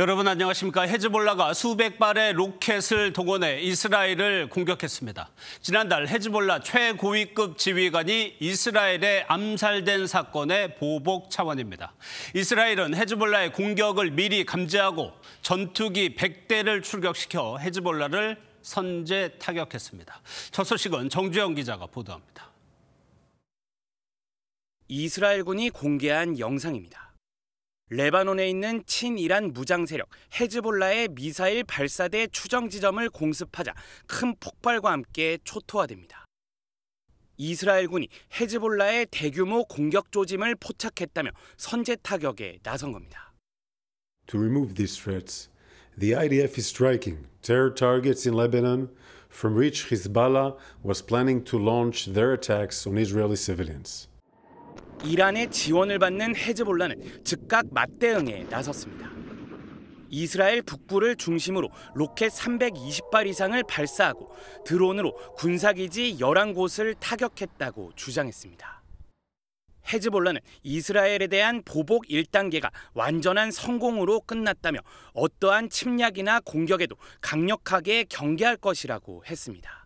여러분 안녕하십니까? 헤즈볼라가 수백 발의 로켓을 동원해 이스라엘을 공격했습니다. 지난달 헤즈볼라 최고위급 지휘관이 이스라엘에 암살된 사건의 보복 차원입니다. 이스라엘은 헤즈볼라의 공격을 미리 감지하고 전투기 100대를 출격시켜 헤즈볼라를 선제 타격했습니다. 첫 소식은 정주영 기자가 보도합니다. 이스라엘군이 공개한 영상입니다. 레바논에 있는 친이란 무장 세력 헤즈볼라의 미사일 발사대 추정 지점을 공습하자 큰 폭발과 함께 초토화됩니다. 이스라엘군이 헤즈볼라의 대규모 공격 조짐을 포착했다며 선제 타격에 나선 겁니다. To remove these threats, the IDF is striking terror targets in Lebanon from which Hezbollah was planning to launch their attacks on Israeli civilians. 이란의 지원을 받는 헤즈볼라는 즉각 맞대응에 나섰습니다. 이스라엘 북부를 중심으로 로켓 320발 이상을 발사하고 드론으로 군사기지 11곳을 타격했다고 주장했습니다. 헤즈볼라는 이스라엘에 대한 보복 1단계가 완전한 성공으로 끝났다며 어떠한 침략이나 공격에도 강력하게 경계할 것이라고 했습니다.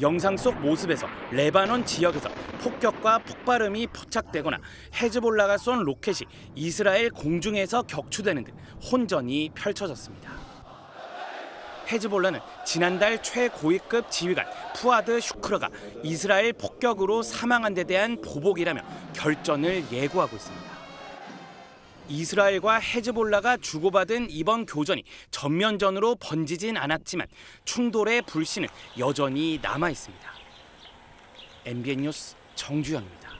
영상 속 모습에서 레바논 지역에서 폭격과 폭발음이 포착되거나 헤즈볼라가 쏜 로켓이 이스라엘 공중에서 격추되는 등 혼전이 펼쳐졌습니다. 헤즈볼라는 지난달 최고위급 지휘관 푸아드 슈크러가 이스라엘 폭격으로 사망한 데 대한 보복이라며 결전을 예고하고 있습니다. 이스라엘과 헤즈볼라가 주고받은 이번 교전이 전면전으로 번지진 않았지만 충돌의 불씨는 여전히 남아 있습니다. MBN 뉴스 정주영입니다.